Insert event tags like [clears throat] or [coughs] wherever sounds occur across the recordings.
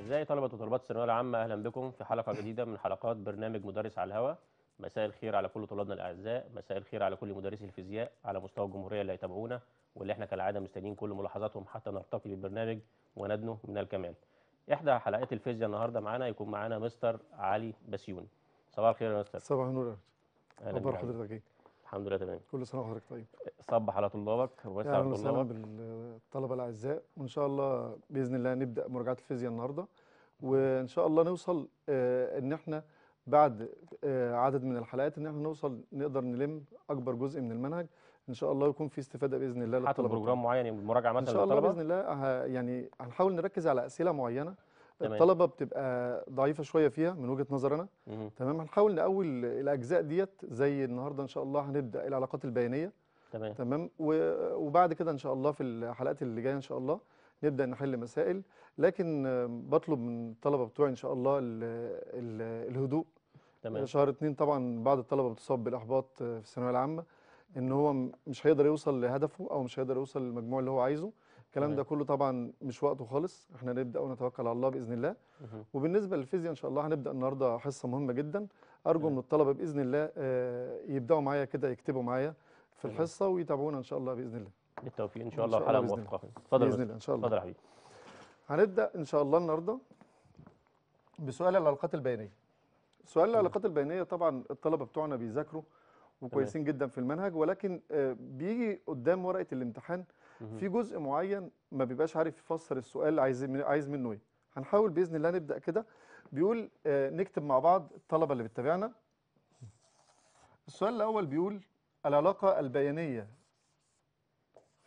أعزائي طلبة وطالبات الثانوية العامة أهلا بكم في حلقة جديدة من حلقات برنامج مدرس على الهواء مساء الخير على كل طلابنا الأعزاء مساء الخير على كل مدرسي الفيزياء على مستوى الجمهورية اللي هيتابعونا واللي احنا كالعادة مستنيين كل ملاحظاتهم حتى نرتقي بالبرنامج وندنو من الكمال إحدى حلقات الفيزياء النهاردة معانا يكون معانا مستر علي بسيوني صباح الخير يا مستر صباح النور أهلا بحضرتك الحمد لله تمام كل سنه وحضرتك طيب صبح على طلابك ووسع على طلابك اهلا بالطلبه الاعزاء وان شاء الله باذن الله نبدا مراجعه الفيزياء النهارده وان شاء الله نوصل آه ان احنا بعد آه عدد من الحلقات ان احنا نوصل نقدر نلم اكبر جزء من المنهج ان شاء الله يكون في استفاده باذن الله للطلبه حتى بروجرام معين مراجعه مثلا للطلبه ان شاء الله باذن الله آه، يعني هنحاول نركز على اسئله معينه تمام. الطلبه بتبقى ضعيفه شويه فيها من وجهه نظر انا مم. تمام هنحاول نقول الاجزاء ديت زي النهارده ان شاء الله هنبدا العلاقات البيانيه تمام تمام وبعد كده ان شاء الله في الحلقات اللي جايه ان شاء الله نبدا نحل مسائل لكن بطلب من الطلبه بتوعي ان شاء الله الـ الـ الهدوء تمام شهر اتنين طبعا بعض الطلبه بتصاب بالاحباط في الثانويه العامه ان هو مش هيقدر يوصل لهدفه او مش هيقدر يوصل للمجموع اللي هو عايزه الكلام ده كله طبعا مش وقته خالص احنا نبدا ونتوكل على الله باذن الله وبالنسبه للفيزياء ان شاء الله هنبدا النهارده حصه مهمه جدا ارجو من الطلبه باذن الله آه، يبداوا معايا كده يكتبوا معايا في الحصه ويتابعونا ان شاء الله باذن الله بالتوفيق ان شاء الله حلقه موفقه اتفضل باذن الله ان شاء الله اتفضل يا حبيبي هنبدا ان شاء الله النهارده بسؤال العلاقات البيانيه سؤال العلاقات البيانيه طبعا الطلبه بتوعنا بيذاكروا وكويسين جدا في المنهج ولكن آه، بيجي قدام ورقه الامتحان في جزء معين ما بيبقاش عارف يفسر السؤال عايز عايز منه ايه هنحاول باذن الله نبدا كده بيقول آه نكتب مع بعض الطلبه اللي بتتابعنا السؤال الاول بيقول العلاقه البيانيه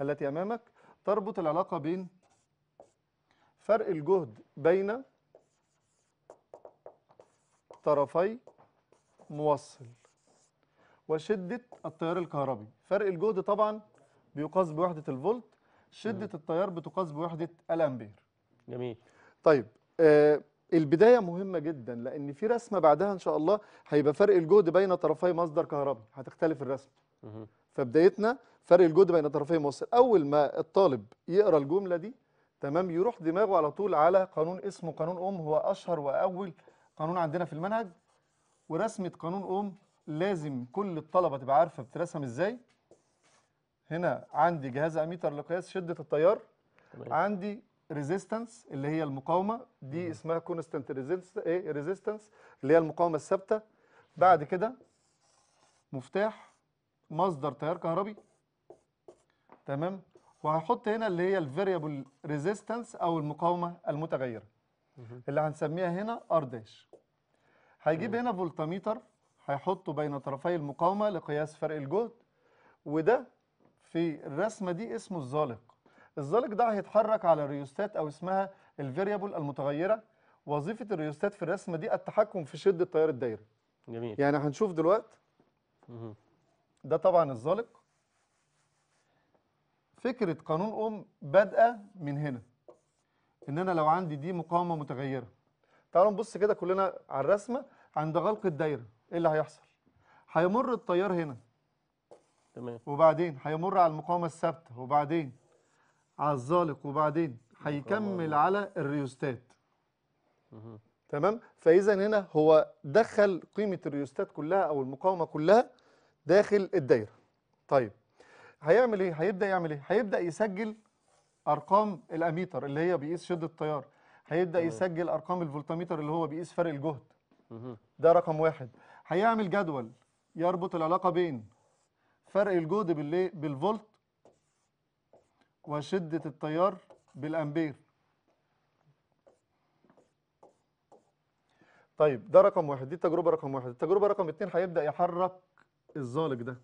التي امامك تربط العلاقه بين فرق الجهد بين طرفي موصل وشدة التيار الكهربي فرق الجهد طبعا بيقاس بوحدة الفولت شدة التيار بتقاس بوحدة الامبير جميل طيب آه البداية مهمة جدا لأن في رسمة بعدها إن شاء الله هيبقى فرق الجهد بين طرفي مصدر كهربي هتختلف الرسمة فبدايتنا فرق الجهد بين طرفي مصدر أول ما الطالب يقرأ الجملة دي تمام يروح دماغه على طول على قانون اسمه قانون أم هو أشهر وأول قانون عندنا في المنهج ورسمة قانون أم لازم كل الطلبة تبقى عارفة بترسم إزاي هنا عندي جهاز اميتر لقياس شده التيار عندي ريزيستنس اللي هي المقاومه دي اسمها كونستانت إيه، ريزيستنس اللي هي المقاومه الثابته بعد كده مفتاح مصدر تيار كهربي تمام وهحط هنا اللي هي الفاريبل ريزيستنس او المقاومه المتغيره اللي هنسميها هنا ار داش هيجيب هنا فولتاميتر هيحطه بين طرفي المقاومه لقياس فرق الجهد وده في الرسمة دي اسمه الزالق الزالق ده هيتحرك على الريوستات أو اسمها الفاريبل المتغيرة وظيفة الريوستات في الرسمة دي التحكم في شدة تيار الدايرة جميل يعني هنشوف دلوقتي ده طبعا الزالق فكرة قانون أم بادئة من هنا إن أنا لو عندي دي مقاومة متغيرة تعالوا نبص كده كلنا على الرسمة عند غلق الدايرة إيه اللي هيحصل؟ هيمر التيار هنا تمام وبعدين هيمر على المقاومه الثابته وبعدين على الزالق وبعدين هيكمل على الريوستات تمام فاذا هنا هو دخل قيمه الريوستات كلها او المقاومه كلها داخل الدايره طيب هيعمل ايه هيبدا يعمل ايه هيبدا يسجل ارقام الاميتر اللي هي بيقيس شده التيار هيبدا مم. يسجل ارقام الفولتاميتر اللي هو بيقيس فرق الجهد مم. ده رقم واحد هيعمل جدول يربط العلاقه بين فرق الجهد بالايه بالفولت وشدة التيار بالامبير طيب ده رقم واحد دي التجربة رقم واحد التجربة رقم اتنين هيبدأ يحرك الزالق ده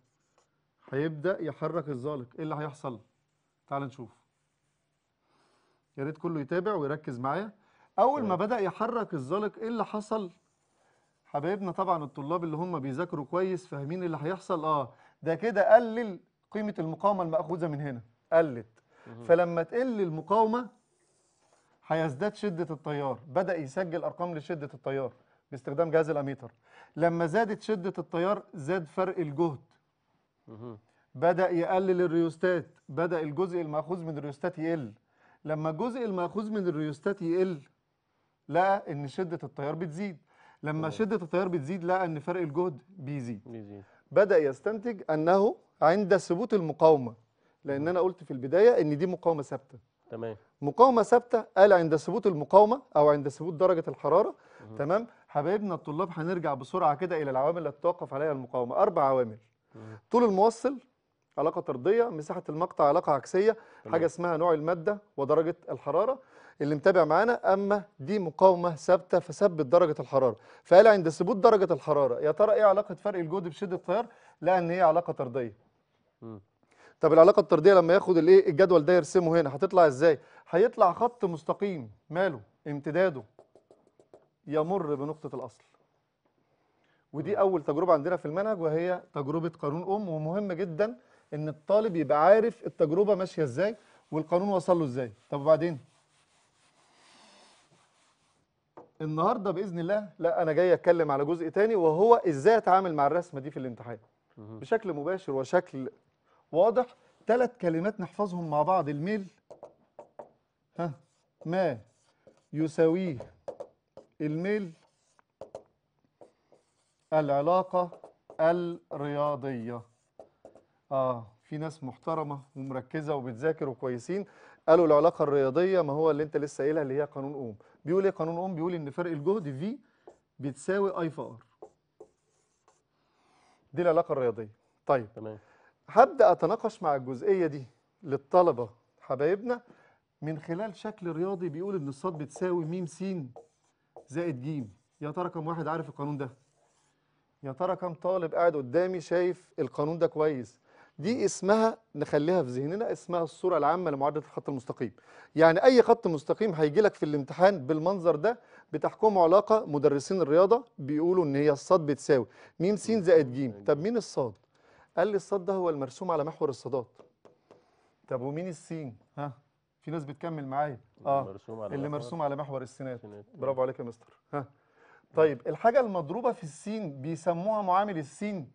هيبدأ يحرك الزالق ايه اللي هيحصل تعال نشوف يا ريت كله يتابع ويركز معايا اول ما بدأ يحرك الزالق ايه اللي حصل حبايبنا طبعا الطلاب اللي هم بيذاكروا كويس فاهمين إيه اللي هيحصل اه ده كده قلل قيمه المقاومه الماخوذه من هنا قلت فلما تقل المقاومه هيزداد شده التيار بدا يسجل ارقام لشده التيار باستخدام جهاز الاميتر لما زادت شده التيار زاد فرق الجهد بدا يقلل الريوستات بدا الجزء الماخوذ من الريوستات يقل لما الجزء الماخوذ من الريوستات يقل لقى ان شده التيار بتزيد لما شده التيار بتزيد لقى ان فرق الجهد بيزيد بدأ يستنتج أنه عند ثبوت المقاومة لأن أنا قلت في البداية أن دي مقاومة ثابتة تمام مقاومة ثابتة قال عند ثبوت المقاومة أو عند ثبوت درجة الحرارة مم. تمام حبايبنا الطلاب هنرجع بسرعة كده إلى العوامل اللي تتوقف عليها المقاومة أربع عوامل مم. طول الموصل علاقة طردية مساحة المقطع علاقة عكسية تمام. حاجة اسمها نوع المادة ودرجة الحرارة اللي متابع معانا اما دي مقاومه ثابته فثبت درجه الحراره فقال عند ثبوت درجه الحراره يا ترى ايه علاقه فرق الجهد بشده التيار لقى ان هي علاقه طرديه طب العلاقه الطرديه لما ياخد الايه الجدول ده يرسمه هنا هتطلع ازاي هيطلع خط مستقيم ماله امتداده يمر بنقطه الاصل ودي اول تجربه عندنا في المنهج وهي تجربه قانون ام ومهم جدا ان الطالب يبقى عارف التجربه ماشيه ازاي والقانون وصل له ازاي طب وبعدين النهارده باذن الله لا انا جاي اتكلم على جزء تاني وهو ازاي اتعامل مع الرسمه دي في الامتحان بشكل مباشر وشكل واضح ثلاث كلمات نحفظهم مع بعض الميل ها ما يساويه الميل العلاقة الرياضية آه في ناس محترمة ومركزة وبتذاكر وكويسين قالوا العلاقه الرياضيه ما هو اللي انت لسه قايلها اللي هي قانون اوم بيقول ايه قانون اوم بيقول ان فرق الجهد في بتساوي اي في ار دي العلاقه الرياضيه طيب تمام هبدا اتناقش مع الجزئيه دي للطلبه حبايبنا من خلال شكل رياضي بيقول ان الصاد بتساوي م س زائد ج يا ترى كم واحد عارف القانون ده يا ترى كم طالب قاعد قدامي شايف القانون ده كويس دي اسمها نخليها في ذهننا اسمها الصورة العامة لمعادلة الخط المستقيم يعني أي خط مستقيم هيجي لك في الامتحان بالمنظر ده بتحكمه علاقة مدرسين الرياضة بيقولوا إن هي الصاد بتساوي م س زائد ج طب مين الصاد؟ قال لي الصاد ده هو المرسوم على محور الصادات طب ومين السين؟ ها؟ في ناس بتكمل معايا اه مرسوم على اللي مرسوم على محور السينات برافو عليك يا مستر ها طيب الحاجة المضروبة في السين بيسموها معامل السين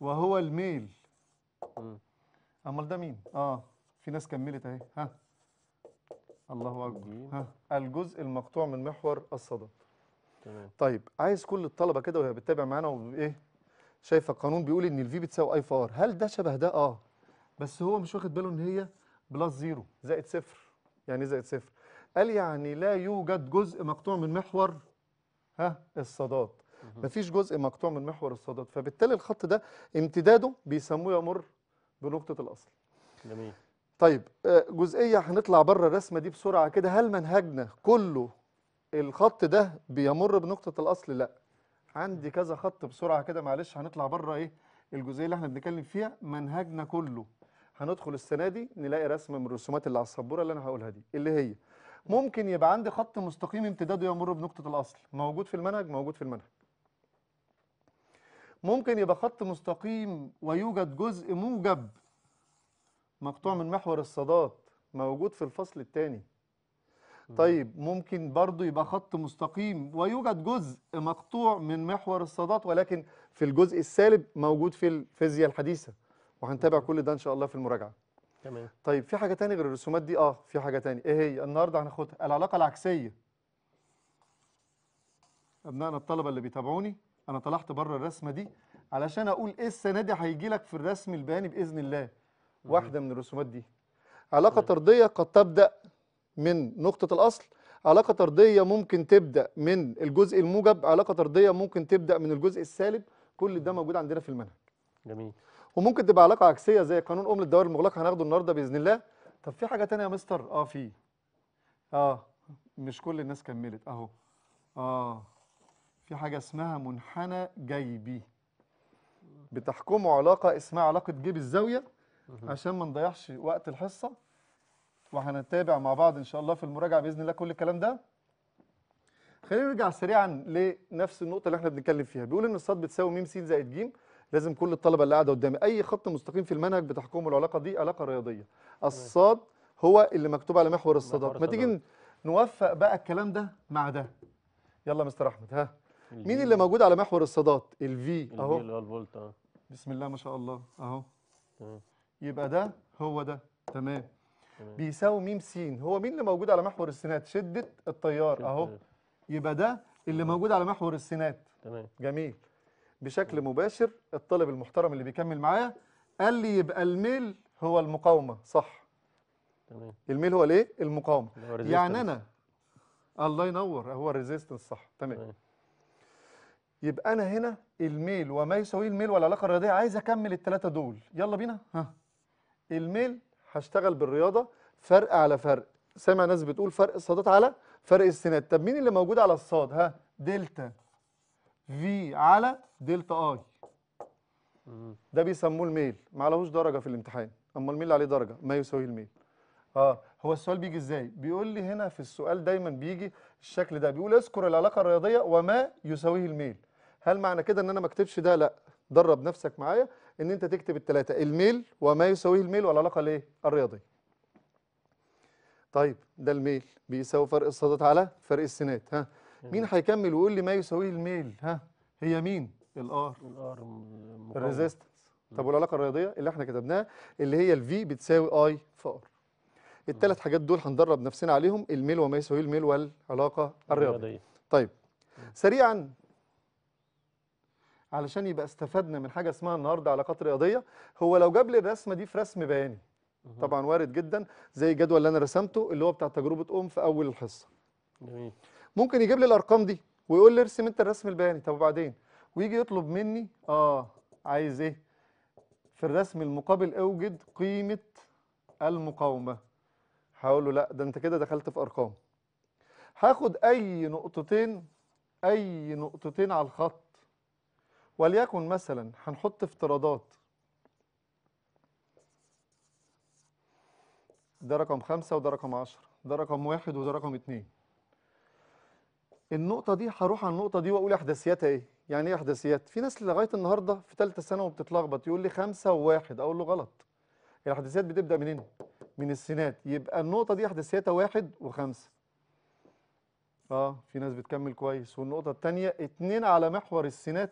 وهو الميل امال ده مين اه في ناس كملت اهي ها الله اكبر ها الجزء المقطوع من محور الصدد تمام طيب عايز كل الطلبه كده وهي بتتابع معانا وايه شايفه القانون بيقول ان الفي بتساوي اي في ار هل ده شبه ده اه بس هو مش واخد باله ان هي بلس زيرو زائد صفر يعني إيه زائد صفر قال يعني لا يوجد جزء مقطوع من محور ها الصادات مفيش جزء مقطوع من محور الصدد فبالتالي الخط ده امتداده بيسموه يمر بنقطه الاصل جميل طيب آه، جزئيه هنطلع بره الرسمه دي بسرعه كده هل منهجنا كله الخط ده بيمر بنقطه الاصل لا عندي كذا خط بسرعه كده معلش هنطلع بره ايه الجزئيه اللي احنا بنتكلم فيها منهجنا كله هندخل السنه دي نلاقي رسمه من الرسومات اللي على السبوره اللي انا هقولها دي اللي هي ممكن يبقى عندي خط مستقيم امتداده يمر بنقطه الاصل موجود في المنهج موجود في المنهج ممكن يبقى خط مستقيم ويوجد جزء موجب مقطوع من محور الصادات موجود في الفصل الثاني طيب ممكن برضو يبقى خط مستقيم ويوجد جزء مقطوع من محور الصادات ولكن في الجزء السالب موجود في الفيزياء الحديثة وهنتابع كل ده ان شاء الله في المراجعة تمام طيب في حاجة ثانيه غير الرسومات دي اه في حاجة ثانيه ايه هي النهاردة هناخدها العلاقة العكسية ابنائنا الطلبة اللي بيتابعوني انا طلعت بره الرسمه دي علشان اقول ايه السنه دي هيجي لك في الرسم البياني باذن الله واحده من الرسومات دي علاقه طرديه قد تبدا من نقطه الاصل علاقه طرديه ممكن تبدا من الجزء الموجب علاقه طرديه ممكن تبدا من الجزء السالب كل ده موجود عندنا في المنهج جميل وممكن تبقى علاقه عكسيه زي قانون ام للدوائر المغلقه هناخده النهارده باذن الله طب في حاجه ثانيه يا مستر اه في اه مش كل الناس كملت اهو اه في حاجة اسمها منحنى جيبي بتحكمه علاقة اسمها علاقة جيب الزاوية عشان ما نضيعش وقت الحصة وهنتابع مع بعض إن شاء الله في المراجعة بإذن الله كل الكلام ده خلينا نرجع سريعا لنفس النقطة اللي احنا بنتكلم فيها بيقول إن الصاد بتساوي م س زائد ج لازم كل الطلبة اللي قاعدة قدامي أي خط مستقيم في المنهج بتحكمه العلاقة دي علاقة رياضية الصاد هو اللي مكتوب على محور الصادات ما تيجي نوفق بقى الكلام ده مع ده يلا مستر أحمد ها مين اللي موجود على محور الصادات الفي اهو اللي هو الفولت اه بسم الله ما شاء الله اهو يبقى ده هو ده تمام بيساوي م س هو مين اللي موجود على محور السينات شده التيار اهو يبقى ده اللي موجود على محور السينات تمام جميل بشكل مباشر الطالب المحترم اللي بيكمل معايا قال لي يبقى الميل هو المقاومه صح تمام الميل هو الايه المقاومه يعني انا الله ينور هو الريزيستنس صح تمام يبقى انا هنا الميل وما يساويه الميل والعلاقه الرياضيه عايز اكمل الثلاثه دول يلا بينا ها الميل هشتغل بالرياضه فرق على فرق سامع ناس بتقول فرق الصادات على فرق السينات طب مين اللي موجود على الصاد ها دلتا في على دلتا اي ده بيسموه الميل ما عليهوش درجه في الامتحان اما الميل عليه درجه ما يساوي الميل اه هو السؤال بيجي ازاي بيقول لي هنا في السؤال دايما بيجي الشكل ده بيقول اذكر العلاقه الرياضيه وما يساويه الميل هل معنى كده ان انا ما اكتبش ده لا درب نفسك معايا ان انت تكتب الثلاثه الميل وما يساويه الميل والعلاقه الايه الرياضيه طيب ده الميل بيساوي فرق الصادات على فرق السنات ها مين هيكمل ويقول لي ما يساويه الميل ها هي مين الار الار الريزيستنس طب والعلاقه الرياضيه اللي احنا كتبناها اللي هي الفي بتساوي اي في ار الثلاث حاجات دول هندرب نفسنا عليهم الميل وما يساويه الميل والعلاقه الرياضيه طيب سريعا علشان يبقى استفدنا من حاجه اسمها النهارده علاقات رياضيه هو لو جاب لي الرسمه دي في رسم بياني طبعا وارد جدا زي الجدول اللي انا رسمته اللي هو بتاع تجربه ام في اول الحصه جميل ممكن يجيب لي الارقام دي ويقول لي ارسم انت الرسم البياني طب وبعدين ويجي يطلب مني اه عايز ايه في الرسم المقابل اوجد قيمه المقاومه هقول له لا ده انت كده دخلت في ارقام هاخد اي نقطتين اي نقطتين على الخط وليكن مثلا هنحط افتراضات ده رقم خمسة وده رقم عشرة ده رقم واحد وده رقم اتنين النقطة دي هروح على النقطة دي وأقول إحداثياتها إيه؟ يعني إيه إحداثيات؟ في ناس لغاية النهاردة في ثالثة ثانوي بتتلخبط يقول لي خمسة وواحد أقول له غلط الإحداثيات بتبدأ منين؟ من السينات يبقى النقطة دي إحداثياتها واحد وخمسة آه في ناس بتكمل كويس والنقطة التانية اتنين على محور السينات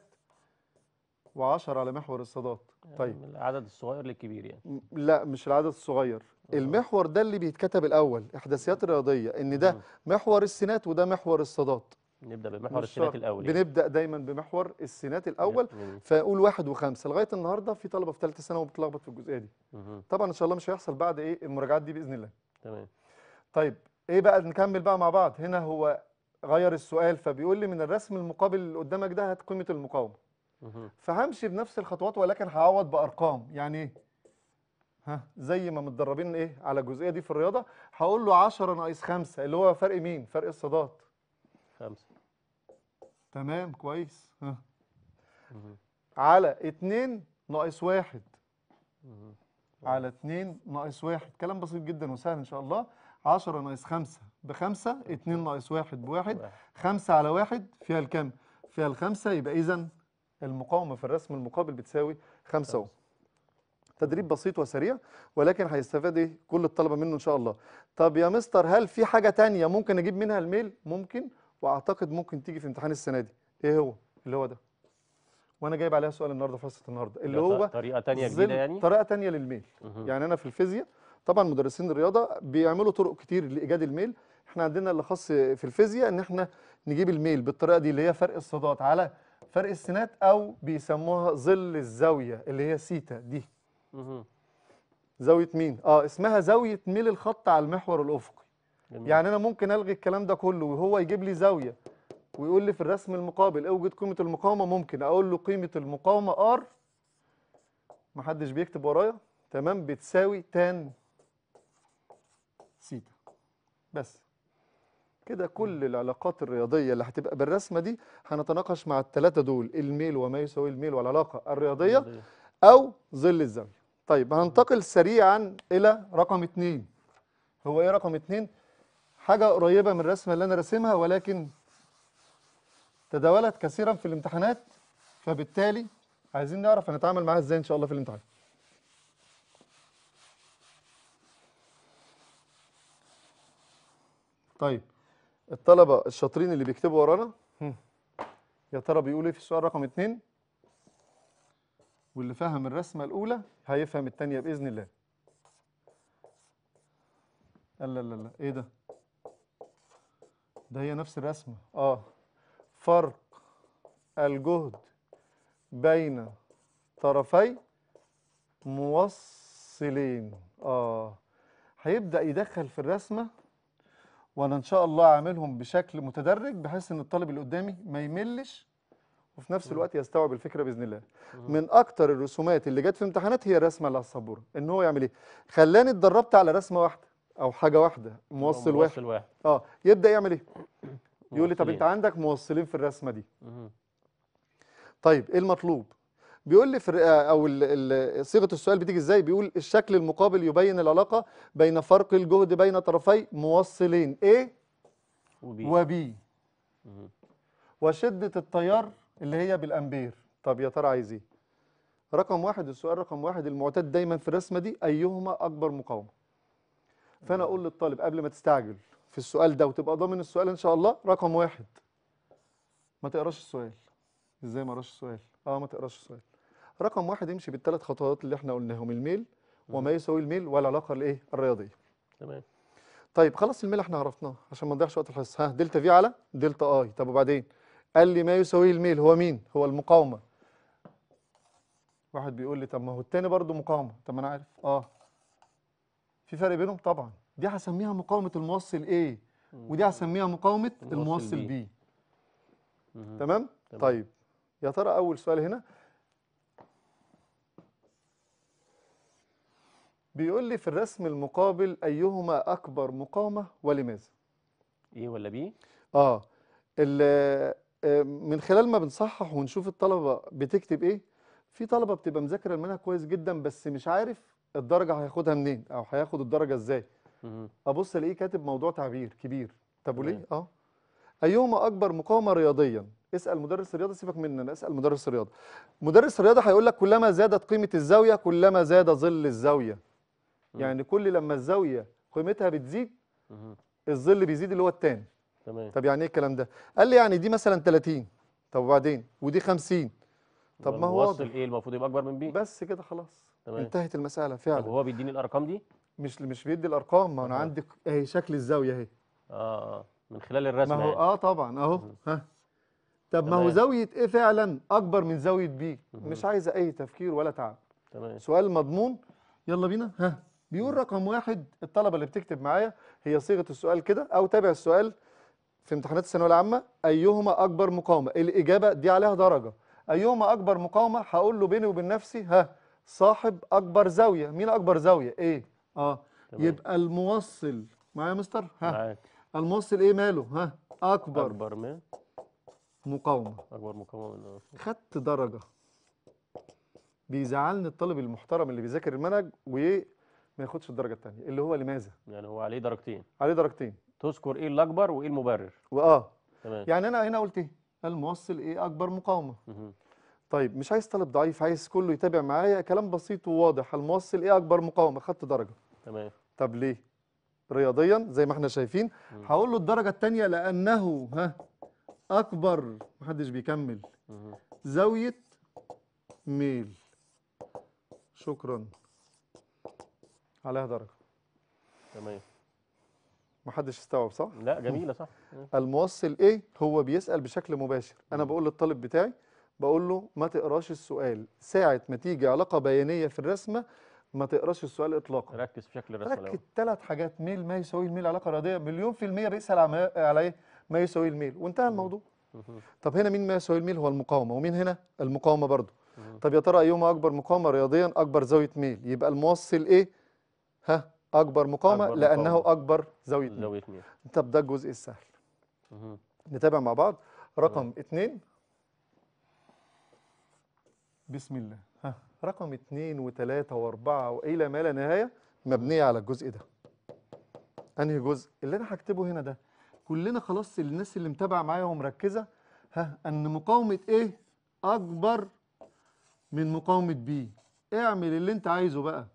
و10 على محور الصادات آه، طيب العدد الصغير للكبير يعني لا مش العدد الصغير آه. المحور ده اللي بيتكتب الاول احداثيات الرياضيه ان ده محور السينات وده محور الصادات نبدا بمحور السينات الاول يعني. بنبدا دايما بمحور السينات الاول فاقول واحد وخمسه لغايه النهارده في طلبه في ثالثه ثانوي بتتلخبط في الجزئيه دي طبعا ان شاء الله مش هيحصل بعد ايه المراجعات دي باذن الله تمام طيب ايه بقى نكمل بقى مع بعض هنا هو غير السؤال فبيقول لي من الرسم المقابل اللي قدامك ده هات قيمه المقاومه فهمشي بنفس الخطوات ولكن هعوض بارقام يعني ايه ها زي ما متدربين ايه على الجزئيه دي في الرياضه هقول له 10 ناقص 5 اللي هو فرق مين فرق الصادات 5 تمام كويس ها على 2 ناقص 1 على 2 ناقص 1 كلام بسيط جدا وسهل ان شاء الله 10 ناقص 5 بخمسة 2 ناقص 1 بواحد 5 على 1 فيها الكام فيها الخمسة يبقى اذا المقاومه في الرسم المقابل بتساوي 5 اوم تدريب بسيط وسريع ولكن هيستفاد ايه كل الطلبه منه ان شاء الله طب يا مستر هل في حاجه تانية ممكن اجيب منها الميل ممكن واعتقد ممكن تيجي في امتحان السنه دي ايه هو اللي هو ده وانا جايب عليها سؤال النهارده في حصه النهارده اللي هو طريقه تانية جديده يعني طريقه تانية للميل مه. يعني انا في الفيزياء طبعا مدرسين الرياضه بيعملوا طرق كتير لايجاد الميل احنا عندنا اللي خاص في الفيزياء ان احنا نجيب الميل بالطريقه دي اللي هي فرق الصادات على فرق السنات او بيسموها ظل الزاويه اللي هي سيتا دي زاويه مين اه اسمها زاويه ميل الخط على المحور الافقي جميل. يعني انا ممكن الغي الكلام ده كله وهو يجيب لي زاويه ويقول لي في الرسم المقابل اوجد قيمه المقاومه ممكن اقول له قيمه المقاومه ار محدش بيكتب ورايا تمام بتساوي تان سيتا بس كده كل العلاقات الرياضيه اللي هتبقى بالرسمه دي هنتناقش مع الثلاثه دول الميل وما يساوي الميل والعلاقه الرياضيه او ظل الزاويه طيب هننتقل سريعا الى رقم اتنين هو ايه رقم اتنين حاجه قريبه من الرسمه اللي انا راسمها ولكن تداولت كثيرا في الامتحانات فبالتالي عايزين نعرف هنتعامل معاها ازاي ان شاء الله في الامتحان طيب الطلبه الشاطرين اللي بيكتبوا ورانا يا ترى بيقول ايه في السؤال رقم اثنين واللي فهم الرسمه الاولى هيفهم الثانيه باذن الله لا لا لا ايه ده ده هي نفس الرسمه اه فرق الجهد بين طرفي موصلين اه هيبدا يدخل في الرسمه وانا ان شاء الله عاملهم بشكل متدرج بحيث ان الطالب اللي قدامي ما يملش وفي نفس الوقت يستوعب الفكره باذن الله من اكتر الرسومات اللي جت في امتحانات هي الرسمه اللي على السبوره ان هو يعمل ايه خلاني اتدربت على رسمه واحده او حاجه واحده موصل, موصل واحد. واحد اه يبدا يعمل ايه يقول لي طب انت عندك موصلين في الرسمه دي طيب ايه المطلوب بيقول لي في آه، او صيغه السؤال بتيجي ازاي بيقول الشكل المقابل يبين العلاقه بين فرق الجهد بين طرفي موصلين A وبي وشده التيار اللي هي بالامبير طب يا ترى عايز ايه رقم واحد السؤال رقم واحد المعتاد دايما في الرسمه دي ايهما اكبر مقاومه فانا اقول للطالب قبل ما تستعجل في السؤال ده وتبقى ضامن السؤال ان شاء الله رقم واحد ما تقراش السؤال ازاي ما اقراش السؤال اه ما تقراش السؤال رقم واحد يمشي بالثلاث خطوات اللي احنا قلناهم الميل وما يساوي الميل والعلاقه الايه الرياضيه تمام طيب خلاص الميل احنا عرفناه عشان ما نضيعش وقت الحصه ها دلتا في على دلتا اي طب وبعدين قال لي ما يساوي الميل هو مين هو المقاومه واحد بيقول لي طب ما هو الثاني برضه مقاومه طب ما انا عارف اه في فرق بينهم طبعا دي هسميها مقاومه الموصل A ودي هسميها مقاومه الموصل B تمام طيب يا ترى اول سؤال هنا بيقول لي في الرسم المقابل أيهما أكبر مقاومة ولماذا؟ إيه ولا بي؟ آه،, آه من خلال ما بنصحح ونشوف الطلبة بتكتب إيه في طلبة بتبقى مذاكرة المنهج كويس جدا بس مش عارف الدرجة هياخدها منين أو هياخد الدرجة إزاي أبص ألاقيه كاتب موضوع تعبير كبير طب وليه؟ آه أيهما أكبر مقاومة رياضيا؟ اسال مدرس الرياضه سيبك مني انا اسال مدرس الرياضه مدرس الرياضه هيقول لك كلما زادت قيمه الزاويه كلما زاد ظل الزاويه يعني كل لما الزاويه قيمتها بتزيد الظل بيزيد اللي هو التاني تمام طب يعني ايه الكلام ده قال لي يعني دي مثلا 30 طب وبعدين ودي 50 طب ما هو واصل ايه المفروض يبقى اكبر من بي بس كده خلاص تمام. انتهت المساله فعلا طب هو بيديني الارقام دي مش مش بيدي الارقام ما انا عندي اهي شكل الزاويه اهي آه،, اه من خلال الرسمه ما هو يعني. اه طبعا اهو ها طب ما هو زاويه ايه فعلا اكبر من زاويه بي مش عايزه اي تفكير ولا تعب تمام سؤال مضمون يلا بينا ها بيقول رقم واحد الطلبه اللي بتكتب معايا هي صيغه السؤال كده او تابع السؤال في امتحانات الثانويه العامه ايهما اكبر مقاومه الاجابه دي عليها درجه ايهما اكبر مقاومه هقول له بيني وبين نفسي ها صاحب اكبر زاويه مين اكبر زاويه ايه اه طبعا. يبقى الموصل معايا مستر ها معاك. الموصل ايه ماله ها اكبر اكبر من مقاومه اكبر مقاومه من خدت درجه بيزعلني الطالب المحترم اللي بيذاكر المنهج وايه ما ياخدش الدرجه الثانيه اللي هو لماذا يعني هو عليه درجتين عليه درجتين تذكر ايه الاكبر وايه المبرر واه تمام يعني انا هنا قلت ايه الموصل ايه اكبر مقاومه طيب مش عايز طالب ضعيف عايز كله يتابع معايا كلام بسيط وواضح الموصل ايه اكبر مقاومه خدت درجه تمام طب ليه رياضيا زي ما احنا شايفين هقول له الدرجه الثانيه لانه ها اكبر محدش بيكمل زاويه ميل شكرا عليها درجه تمام محدش استوعب صح لا جميله صح الموصل A هو بيسال بشكل مباشر انا بقول للطالب بتاعي بقول له ما تقراش السؤال ساعه ما تيجي علاقه بيانيه في الرسمه ما تقراش السؤال اطلاقا ركز في شكل الرسمه ركز ثلاث حاجات ميل ما يساوي الميل علاقه رياضيه مليون في الميه بيسال على ايه ما يساوي الميل وانتهى الموضوع طب هنا مين ما يساوي الميل هو المقاومه ومين هنا المقاومه برضه طب يا ترى ايهما اكبر مقاومه رياضيا اكبر زاويه ميل يبقى الموصل ايه ها اكبر مقاومه أكبر لانه مقاومة. اكبر زاويه زاويه ميل طب ده الجزء السهل مه. نتابع مع بعض رقم 2 بسم الله ها رقم 2 و3 و4 والى ما لا نهايه مبنيه على الجزء ده انهي جزء اللي انا هكتبه هنا ده كلنا خلاص الناس اللي متابعه معايا ومركزه ها ان مقاومه ايه اكبر من مقاومه بي اعمل اللي انت عايزه بقى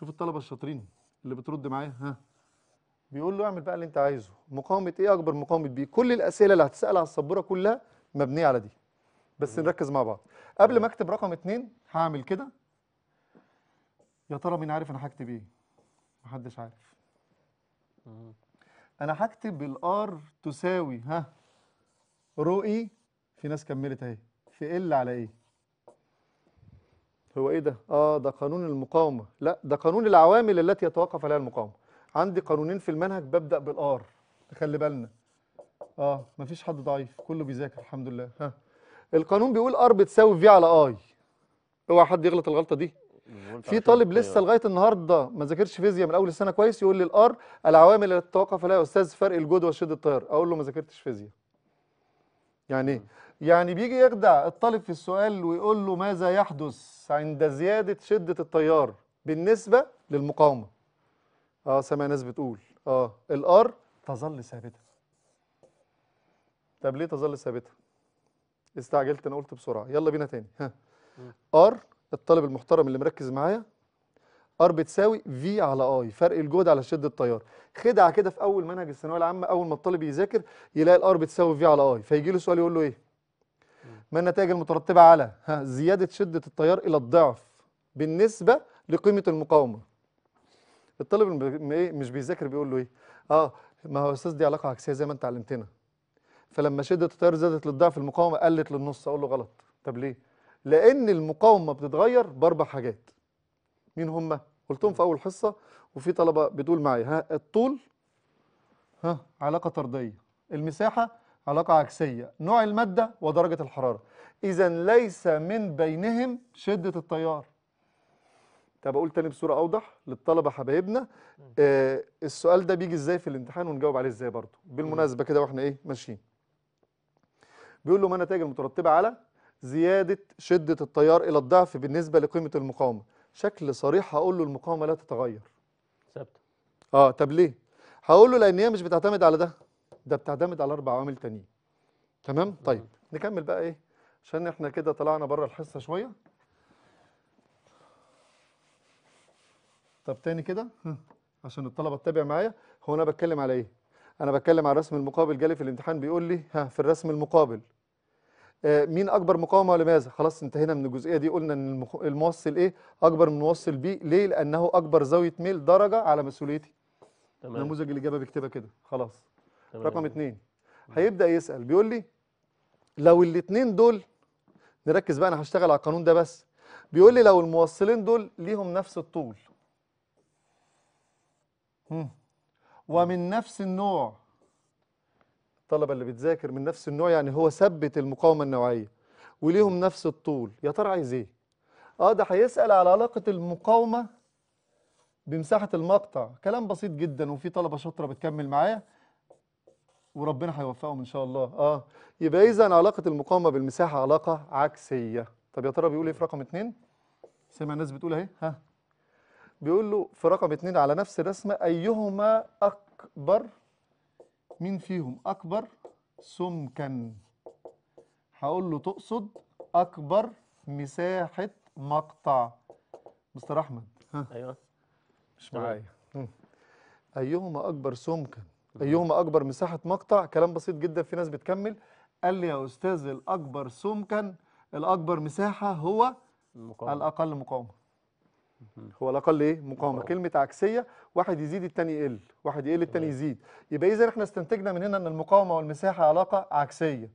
شوف الطلبه الشاطرين اللي بترد معايا ها بيقول له اعمل بقى اللي انت عايزه مقاومه ايه اكبر مقاومه بي كل الاسئله اللي هتسال على السبوره كلها مبنيه على دي بس نركز مع بعض قبل ما اكتب رقم اتنين هعمل كده يا ترى مين عارف انا هكتب ايه محدش عارف انا هكتب الار تساوي ها رو اي e، في ناس كملت اهي في ال على ايه هو ايه ده اه ده قانون المقاومه لا ده قانون العوامل التي يتوقف عليها المقاومه عندي قانونين في المنهج ببدا بالار خلي بالنا اه مفيش حد ضعيف كله بيذاكر الحمد لله ها القانون بيقول ار بتساوي في على اي اوعى حد يغلط الغلطه دي في طالب لسه لغايه النهارده ما ذاكرش فيزياء من اول السنه كويس يقول لي الار العوامل التي تتوقف عليها يا استاذ فرق الجود وشده التيار اقول له ما ذاكرتش فيزياء يعني ايه يعني بيجي يخدع الطالب في السؤال ويقول له ماذا يحدث عند زيادة شدة التيار بالنسبة للمقاومة اه سامع ناس بتقول اه الار تظل ثابتة طب ليه تظل ثابتة استعجلت انا قلت بسرعة يلا بينا تاني ها ار الطالب المحترم اللي مركز معايا ار بتساوي في على اي فرق الجهد على شده التيار خدعه كده في اول منهج الثانويه العامه اول ما الطالب يذاكر يلاقي الار بتساوي في على اي فيجي له سؤال يقول له ايه ما النتائج المترتبة على زيادة شدة التيار إلى الضعف بالنسبة لقيمة المقاومة الطالب إيه، مش بيذاكر بيقول له ايه اه ما هو استاذ دي علاقة عكسية زي ما انت علمتنا فلما شدة التيار زادت للضعف المقاومة قلت للنص اقول له غلط طب ليه لان المقاومة بتتغير باربع حاجات مين هم قلتهم في اول حصة وفي طلبة بتقول معايا ها الطول ها علاقة طردية المساحة علاقة عكسية نوع المادة ودرجة الحرارة إذا ليس من بينهم شدة التيار طب أقول تاني بصورة أوضح للطلبة حبايبنا آه السؤال ده بيجي إزاي في الامتحان ونجاوب عليه إزاي برضه بالمناسبة كده وإحنا إيه ماشيين بيقول له ما النتائج المترتبة على زيادة شدة التيار إلى الضعف بالنسبة لقيمة المقاومة شكل صريح هقول له المقاومة لا تتغير ثابتة اه طب ليه؟ هقول له لأن هي مش بتعتمد على ده ده بتعتمد على اربع عوامل تانيين تمام طيب نكمل بقى ايه عشان احنا كده طلعنا بره الحصه شويه طب تاني كده عشان الطلبه تتابع معايا هو انا بتكلم على ايه انا بتكلم على الرسم المقابل جالي في الامتحان بيقول لي ها في الرسم المقابل آه مين اكبر مقاومه ولماذا خلاص انتهينا من الجزئيه دي قلنا ان الموصل ايه اكبر من موصل بي ليه لانه اكبر زاويه ميل درجه على مسؤوليتي تمام نموذج الاجابه بيكتبها كده خلاص رقم اثنين هيبدا يسال بيقول لي لو الاثنين دول نركز بقى انا هشتغل على القانون ده بس بيقول لي لو الموصلين دول ليهم نفس الطول ومن نفس النوع الطلبه اللي بتذاكر من نفس النوع يعني هو ثبت المقاومه النوعيه وليهم نفس الطول يا ترى عايز ايه اه ده هيسال على علاقه المقاومه بمساحه المقطع كلام بسيط جدا وفي طلبه شاطره بتكمل معايا وربنا هيوفقهم ان شاء الله اه يبقى اذا علاقه المقاومه بالمساحه علاقه عكسيه طب يا ترى بيقول ايه في رقم اتنين سمع الناس بتقول اهي ها بيقول له في رقم اتنين على نفس الرسمه ايهما اكبر مين فيهم اكبر سمكا هقول له تقصد اكبر مساحه مقطع مستر احمد ها ايوه مش معايا ايهما اكبر سمكا أيهما أكبر مساحة مقطع كلام بسيط جدا في ناس بتكمل قال لي يا أستاذ الأكبر سمكا الأكبر مساحة هو المقاومة. الأقل مقاومة هو الأقل إيه مقاومة كلمة عكسية واحد يزيد التاني يقل واحد يقل التاني يزيد يبقى إذا إحنا استنتجنا من هنا أن المقاومة والمساحة علاقة عكسية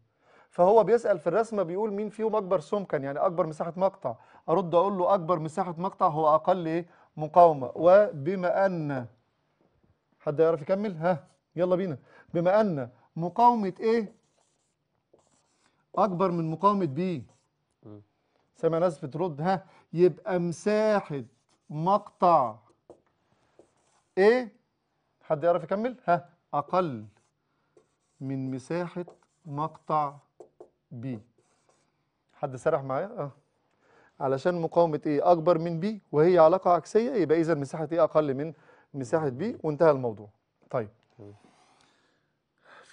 فهو بيسأل في الرسمة بيقول مين فيهم أكبر سمكا يعني أكبر مساحة مقطع أرد أقول له أكبر مساحة مقطع هو أقل إيه مقاومة وبما أن حد يعرف يكمل ها يلا بينا بما أن مقاومة ايه أكبر من مقاومة بي سامع ناس بترد ها يبقى مساحة مقطع ايه حد يعرف يكمل ها أقل من مساحة مقطع بي حد سرح معايا اه علشان مقاومة ايه أكبر من بي وهي علاقة عكسية يبقى إذا مساحة ايه أقل من مساحة بي وانتهى الموضوع طيب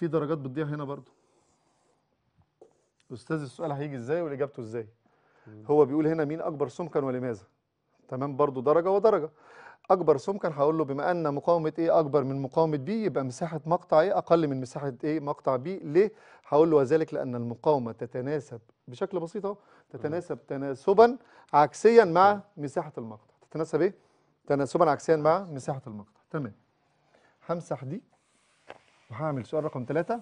في درجات بتضيع هنا برضو استاذ السؤال هيجي ازاي واجابته ازاي هو بيقول هنا مين اكبر سمكا ولماذا تمام برضو درجه ودرجه اكبر سمكا هقول له بما ان مقاومه ايه اكبر من مقاومه بي يبقى مساحه مقطع ايه اقل من مساحه ايه مقطع بي ليه هقول له وذلك لان المقاومه تتناسب بشكل بسيط اهو تتناسب تناسبا عكسيا مع مساحه المقطع تتناسب ايه تناسبا عكسيا مع مساحه المقطع تمام همسح دي وهعمل سؤال رقم ثلاثة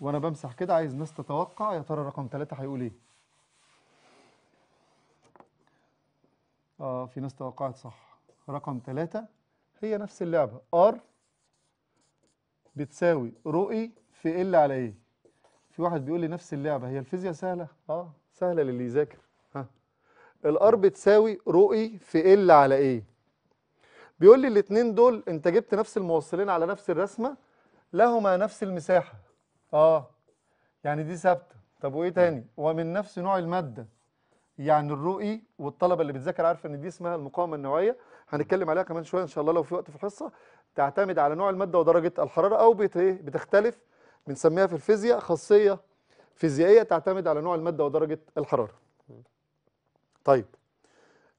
وانا بمسح كده عايز ناس تتوقع يا ترى رقم ثلاثة هيقول ايه اه في ناس توقعت صح رقم ثلاثة هي نفس اللعبة ار بتساوي رو اي في ال على ايه في واحد بيقول لي نفس اللعبة هي الفيزياء سهلة اه سهلة للي يذاكر ها الار بتساوي رو اي في ال على ايه بيقول لي الاثنين دول انت جبت نفس الموصلين على نفس الرسمه لهما نفس المساحه اه يعني دي ثابته طب وايه تاني ومن نفس نوع الماده يعني الرؤي والطلبه اللي بتذاكر عارفه ان دي اسمها المقاومه النوعيه هنتكلم عليها كمان شويه ان شاء الله لو في وقت في الحصه تعتمد على نوع الماده ودرجه الحراره او ايه بتختلف بنسميها في الفيزياء خاصيه فيزيائيه تعتمد على نوع الماده ودرجه الحراره طيب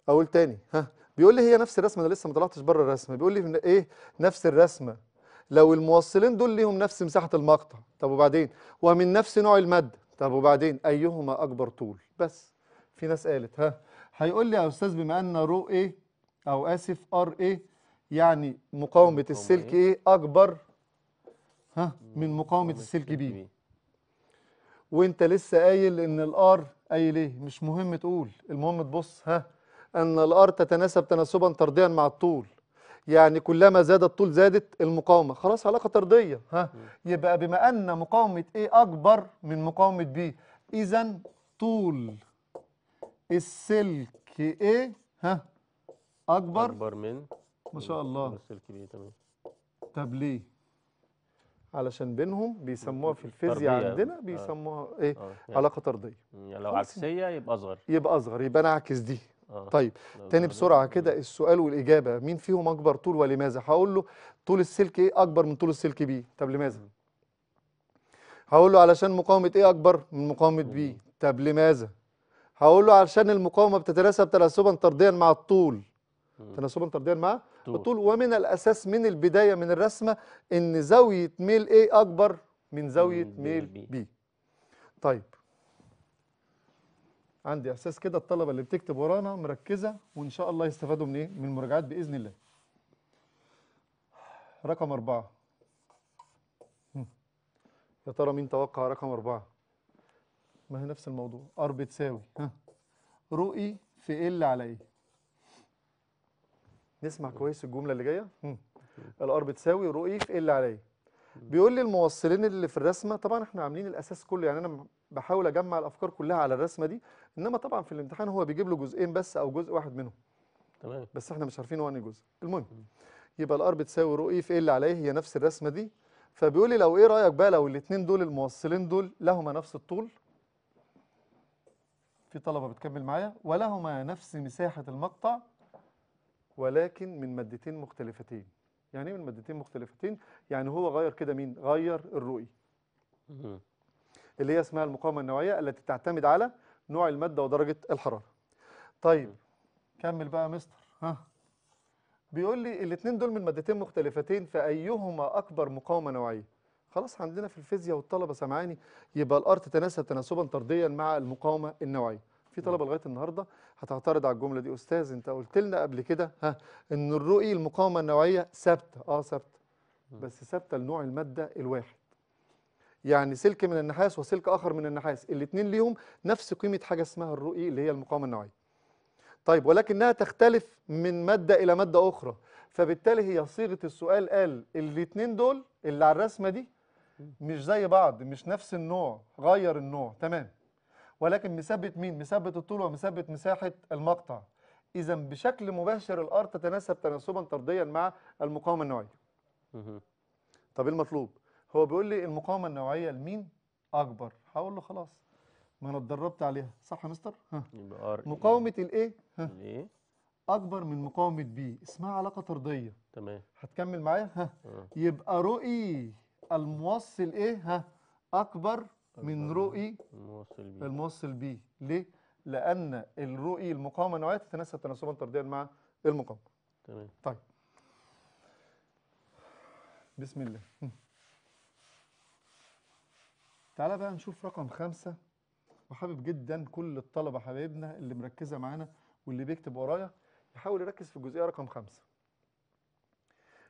اقول تاني ها بيقول لي هي نفس الرسمه انا لسه ما طلعتش بره الرسمه بيقول لي ايه نفس الرسمه لو الموصلين دول ليهم نفس مساحه المقطع طب وبعدين ومن نفس نوع الماده طب وبعدين ايهما اكبر طول بس في ناس قالت ها هيقول لي يا استاذ بما ان رو ايه او اسف ار ايه يعني مقاومه السلك إيه؟, ايه اكبر ها من مقاومه السلك بي وانت لسه قايل ان الار قايل ايه مش مهم تقول المهم تبص ها أن الأرض تتناسب تناسبا طرديا مع الطول يعني كلما زاد الطول زادت المقاومة خلاص علاقة طردية ها يبقى بما أن مقاومة A أكبر من مقاومة B إذا طول السلك A ها أكبر أكبر من ما شاء الله السلك B تمام طب ليه؟ علشان بينهم بيسموها في الفيزياء عندنا آه. بيسموها ايه آه. يعني علاقه طرديه يعني لو عكسيه يبقى اصغر يبقى اصغر يبقى انا اعكس دي آه. طيب آه. تاني بسرعه كده السؤال والاجابه مين فيهم اكبر طول ولماذا هقول له طول السلك ايه اكبر من طول السلك بي طب لماذا هقول له علشان مقاومه ايه اكبر من مقاومه بي طب لماذا هقول له علشان المقاومه بتتناسب تناسبا طرديا مع الطول تناسبا طرديا مع الطول ومن الاساس من البدايه من الرسمه ان زاويه ميل ايه اكبر من زاويه ميل بي طيب عندي احساس كده الطلبه اللي بتكتب ورانا مركزه وان شاء الله يستفادوا من ايه من المراجعات باذن الله رقم أربعة يا ترى مين توقع رقم أربعة ما هي نفس الموضوع ار بتساوي ها رؤي في ال على ايه نسمع كويس الجمله اللي جايه الار بتساوي رؤي في ال على ايه بيقول لي الموصلين اللي في الرسمه طبعا احنا عاملين الاساس كله يعني انا بحاول اجمع الافكار كلها على الرسمه دي انما طبعا في الامتحان هو بيجيب له جزئين بس او جزء واحد منهم تمام بس احنا مش عارفين هو انهي جزء المهم يبقى الار بتساوي رو اي في ايه اللي عليه هي نفس الرسمه دي فبيقول لي لو ايه رايك بقى لو الاثنين دول الموصلين دول لهما نفس الطول في طلبه بتكمل معايا ولهما نفس مساحه المقطع ولكن من مادتين مختلفتين يعني ايه من مادتين مختلفتين يعني هو غير كده مين غير الرؤي اللي هي اسمها المقاومة النوعية التي تعتمد على نوع المادة ودرجة الحرارة طيب كمل بقى مستر ها بيقول لي الاثنين دول من مادتين مختلفتين فأيهما أكبر مقاومة نوعية خلاص عندنا في الفيزياء والطلبة سامعاني يبقى الأرض تتناسب تناسبا طرديا مع المقاومة النوعية في طلبة لغاية النهاردة هتعترض على الجملة دي أستاذ أنت قلت لنا قبل كده ها إن الرؤي المقاومة النوعية ثابتة أه ثابتة بس ثابتة لنوع المادة الواحد يعني سلك من النحاس وسلك اخر من النحاس الاثنين ليهم نفس قيمه حاجه اسمها الرؤي اللي هي المقاومه النوعيه طيب ولكنها تختلف من ماده الى ماده اخرى فبالتالي هي صيغه السؤال قال الاثنين دول اللي على الرسمه دي مش زي بعض مش نفس النوع غير النوع تمام ولكن مثبت مين مثبت الطول ومثبت مساحه المقطع اذا بشكل مباشر الار تتناسب تناسبا طرديا مع المقاومه النوعيه طب ايه المطلوب هو بيقول لي المقاومه النوعيه لمين اكبر هقول له خلاص ما انا اتدربت عليها صح يا مستر ها. إيه؟ مقاومه الايه الايه اكبر من مقاومه بي اسمها علاقه طرديه تمام هتكمل معايا ها آه. يبقى رؤي الموصل ايه ها اكبر من رؤي الموصل بي الموصل بي ليه لان الرؤي المقاومه النوعيه تتناسب تناسبا طرديا مع المقاومه تمام طيب بسم الله تعالى بقى نشوف رقم خمسة وحابب جدا كل الطلبة حبايبنا اللي مركزة معانا واللي بيكتب ورايا يحاول يركز في الجزئية رقم خمسة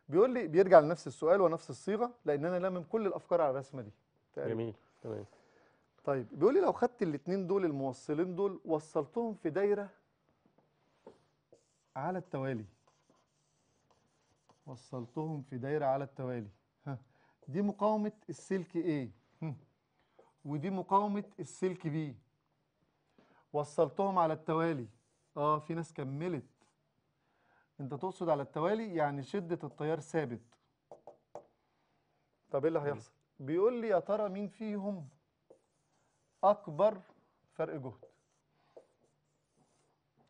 بيقول لي بيرجع لنفس السؤال ونفس الصيغة لأن أنا لامم كل الأفكار على الرسمة دي تقريب. جميل تمام طيب بيقول لي لو خدت الاثنين دول الموصلين دول وصلتهم في دايرة على التوالي وصلتهم في دايرة على التوالي ها دي مقاومة السلك ايه ودي مقاومة السلك بي وصلتهم على التوالي اه في ناس كملت انت تقصد على التوالي يعني شدة التيار ثابت طب ايه اللي هيحصل بيقول لي يا ترى مين فيهم اكبر فرق جهد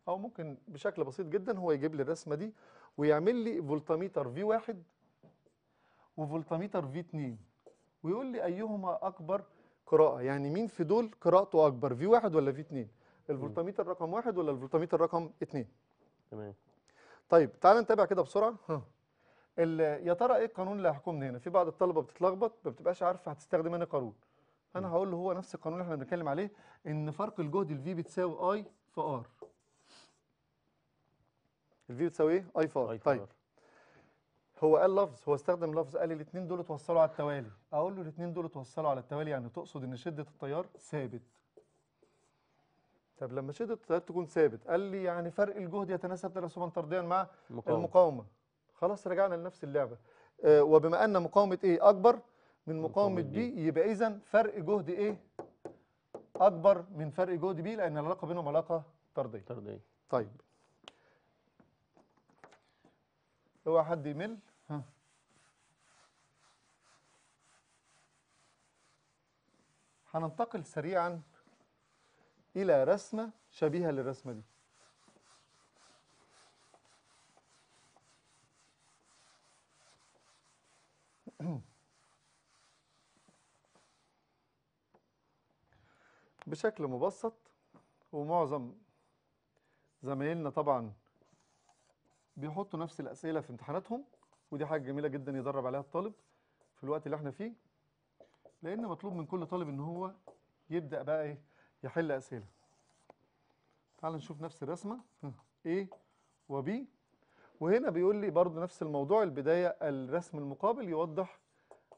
او ممكن بشكل بسيط جدا هو يجيب لي الرسمه دي ويعمل لي فولتميتر في واحد وفولتميتر في اتنين ويقول لي ايهما اكبر قراءه يعني مين في دول قراءته اكبر في واحد ولا في اتنين الفولتاميتر رقم واحد ولا الفولتاميتر رقم اتنين تمام طيب تعال نتابع كده بسرعه ها يا ترى ايه القانون اللي هيحكمنا هنا في بعض الطلبه بتتلخبط ما بتبقاش عارفه هتستخدم انهي قانون انا هقول له هو نفس القانون اللي احنا بنتكلم عليه ان فرق الجهد الفي بتساوي اي في ار الفي بتساوي ايه اي في ار طيب هو قال لفظ هو استخدم لفظ قال الاثنين دول اتوصلوا على التوالي اقول له الاثنين دول اتوصلوا على التوالي يعني تقصد ان شده التيار ثابت طب لما شده التيار تكون ثابت قال لي يعني فرق الجهد يتناسب تناسبا طرديا مع مقاومة. المقاومه خلاص رجعنا لنفس اللعبه آه وبما ان مقاومه ايه اكبر من مقاومه بي يبقى اذا فرق جهد ايه اكبر من فرق جهد بي لان العلاقه بينهم علاقه طرديه طرديه طيب اوعى حد يمل هننتقل سريعا إلى رسمة شبيهة للرسمة دي [clears throat] بشكل مبسط ومعظم زمايلنا طبعا بيحطوا نفس الأسئلة في امتحاناتهم ودي حاجة جميلة جدا يدرب عليها الطالب في الوقت اللي احنا فيه لان مطلوب من كل طالب ان هو يبدا بقى ايه يحل اسئله تعال نشوف نفس الرسمه A وB وهنا بيقول لي برضو نفس الموضوع البدايه الرسم المقابل يوضح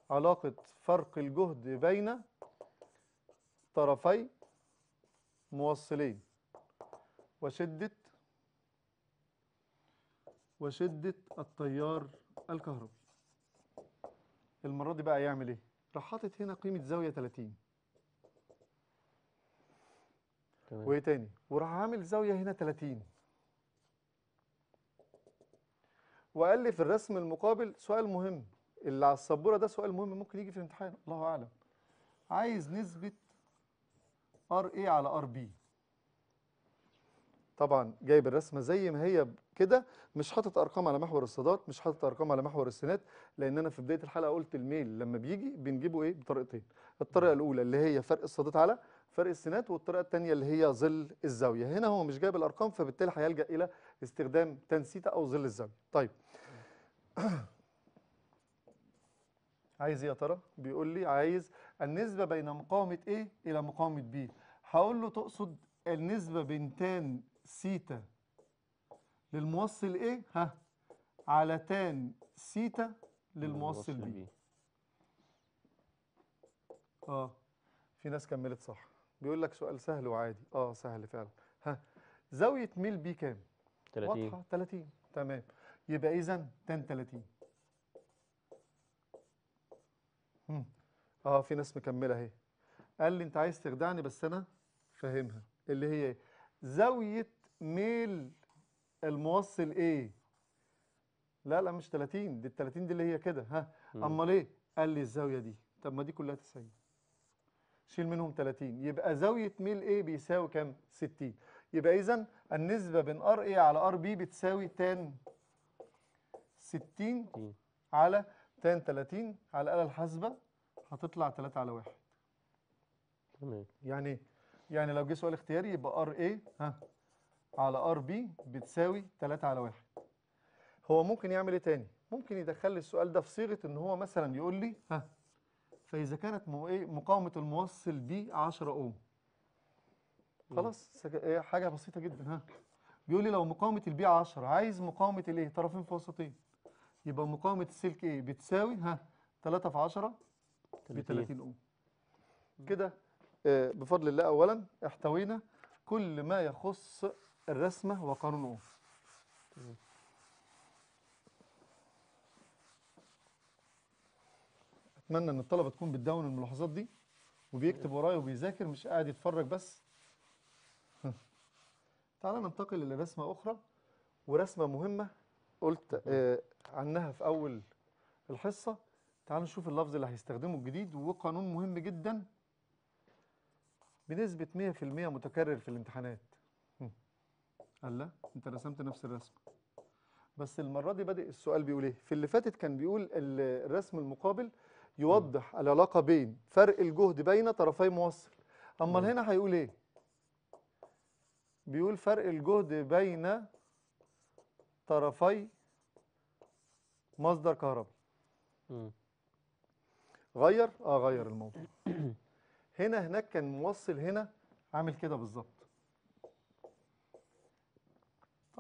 علاقه فرق الجهد بين طرفي موصلين وشده وشده التيار الكهربي المره دي بقى يعمل ايه راح حاطط هنا قيمه زاويه 30 تمام وايه تاني وراح عامل زاويه هنا 30 وقال لي في الرسم المقابل سؤال مهم اللي على السبوره ده سؤال مهم ممكن يجي في الامتحان الله اعلم عايز نسبه ار على ار بي طبعا جايب الرسمه زي ما هي كده مش حاطط ارقام على محور الصادات مش حاطط ارقام على محور السينات لان انا في بدايه الحلقه قلت الميل لما بيجي بنجيبه ايه بطريقتين الطريقه الاولى اللي هي فرق الصادات على فرق السينات والطريقه الثانيه اللي هي ظل الزاويه هنا هو مش جايب الارقام فبالتالي هيلجا الى استخدام تنسيتا او ظل الزاويه طيب [coughs] عايز ايه يا ترى بيقول لي عايز النسبه بين مقاومه ايه الى مقاومه بي هقول له تقصد النسبه بين تان سيتا للموصل ايه ها على تان سيتا للموصل B اه في ناس كملت صح بيقول لك سؤال سهل وعادي اه سهل فعلا ها زاويه ميل بي كام 30 واضحه 30 تمام يبقى اذا تان 30 اه في ناس مكمله اهي قال لي انت عايز تخدعني بس انا فاهمها اللي هي إيه؟ زاويه ميل الموصل ايه لا لا مش 30 دي ال 30 دي اللي هي كده ها امال ايه قال لي الزاويه دي طب ما دي كلها 90 شيل منهم 30 يبقى زاويه ميل ايه بيساوي كام 60 يبقى اذا النسبه بين ار اي على ار بي بتساوي تان 60 على تان 30 على الاله الحاسبه هتطلع 3 على 1 تمام يعني يعني لو جه سؤال اختياري يبقى ار اي ها على ار بي بتساوي 3 على 1 هو ممكن يعمل ايه تاني ممكن يدخل لي السؤال ده في صيغه ان هو مثلا يقول لي ها فاذا كانت إيه، مقاومه الموصل بي 10 اوم خلاص إيه، حاجه بسيطه جدا ها بيقول لي لو مقاومه البي 10 عايز مقاومه الايه طرفين في وسطين يبقى مقاومه السلك ايه بتساوي ها 3 في 10 ب 30 اوم كده آه، بفضل الله اولا احتوينا كل ما يخص الرسمة وقانون أوف أتمنى أن الطلبة تكون بتدون الملاحظات دي وبيكتب ورايا وبيذاكر مش قاعد يتفرج بس [laughs] تعالى ننتقل إلى رسمة أخرى ورسمة مهمة قلت آه، عنها في أول الحصة تعالوا نشوف اللفظ اللي هيستخدمه الجديد وقانون مهم جدا بنسبة 100% متكرر في الامتحانات قال لا انت رسمت نفس الرسم بس المرة دي بدأ السؤال بيقول ايه في اللي فاتت كان بيقول الرسم المقابل يوضح م. العلاقة بين فرق الجهد بين طرفي موصل اما هنا هيقول ايه بيقول فرق الجهد بين طرفي مصدر كهرباء غير اه غير الموضوع [coughs] هنا هناك كان موصل هنا عامل كده بالظبط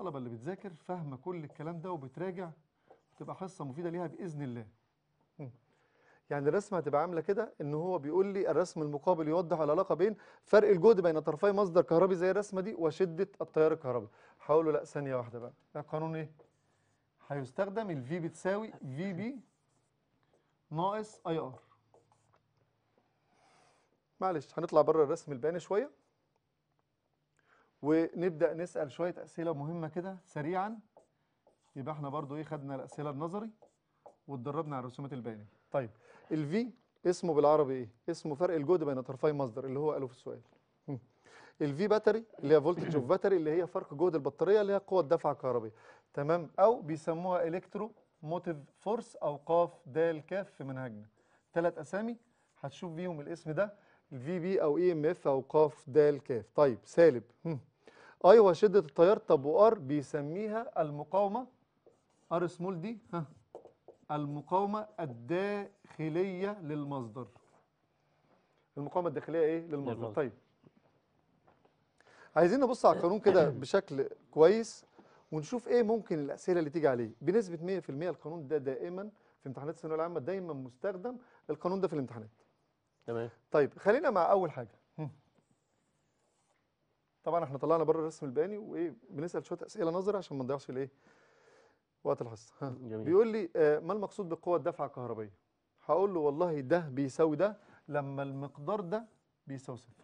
الطلبة اللي بتذاكر فاهمة كل الكلام ده وبتراجع تبقى حصة مفيدة ليها بإذن الله يعني الرسمة هتبقى عاملة كده ان هو بيقول لي الرسم المقابل يوضح العلاقة بين فرق الجهد بين طرفي مصدر كهربي زي الرسمة دي وشدة التيار الكهربي هقول له لا ثانية واحدة بقى ده قانون ايه؟ هيستخدم ال V بتساوي في بي ناقص اي ار معلش هنطلع بره الرسم البياني شويه ونبدأ نسأل شوية أسئلة مهمة كده سريعا يبقى احنا برضو ايه خدنا الأسئلة النظري واتدربنا على الرسومات البيانية طيب الفي اسمه بالعربي ايه؟ اسمه فرق الجهد بين طرفي مصدر اللي هو قاله في السؤال الفي باتري اللي هي فولتج اوف باتري اللي هي فرق جهد البطاريه اللي هي قوه الدفع الكهربيه تمام او بيسموها الكترو موتيف فورس او قاف دال كاف في منهجنا ثلاث اسامي هتشوف بيهم الاسم ده الفي بي او اي ام اف او قاف دال كاف طيب سالب ايوه شده التيار طب وار بيسميها المقاومه ار سمول دي ها المقاومه الداخليه للمصدر المقاومه الداخليه ايه للمصدر, طيب عايزين نبص على القانون كده بشكل كويس ونشوف ايه ممكن الاسئله اللي تيجي عليه بنسبه 100% القانون ده دائما في امتحانات الثانويه العامه دايما مستخدم القانون ده في الامتحانات تمام طيب خلينا مع اول حاجه طبعا احنا طلعنا بره الرسم البياني وايه بنسال شويه اسئله نظري عشان ما نضيعش الايه وقت الحصه بيقول لي آه ما المقصود بقوه الدفعه الكهربيه هقول له والله ده بيساوي ده لما المقدار ده بيساوي صفر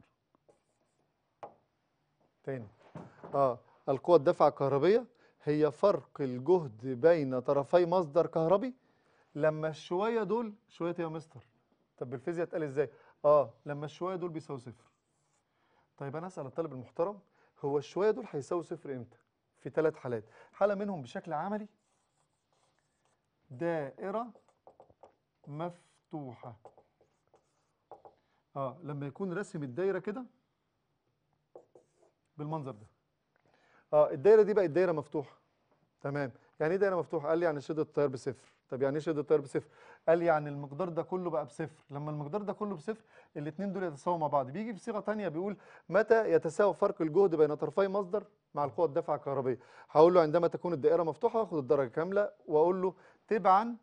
تاني اه القوه الدفع الكهربيه هي فرق الجهد بين طرفي مصدر كهربي لما الشويه دول شويه يا مستر طب بالفيزياء اتقال ازاي اه لما الشويه دول بيساوي صفر طيب انا اسال الطالب المحترم هو الشويه دول هيساووا صفر امتى في ثلاث حالات حاله منهم بشكل عملي دائره مفتوحه اه لما يكون رسم الدايره كده بالمنظر ده اه الدايره دي بقت دايره مفتوحه تمام يعني ايه دايره مفتوحه قال لي يعني شده التيار بصفر طب يعني ايش التيار بصفر قال يعني المقدار ده كله بقى بصفر لما المقدار ده كله بصفر الاثنين دول يتساووا مع بعض بيجي بصيغه ثانيه بيقول متى يتساوى فرق الجهد بين طرفي مصدر مع القوه الدافعه الكهربيه هقول له عندما تكون الدائره مفتوحه واخد الدرجه كامله واقول له تبعا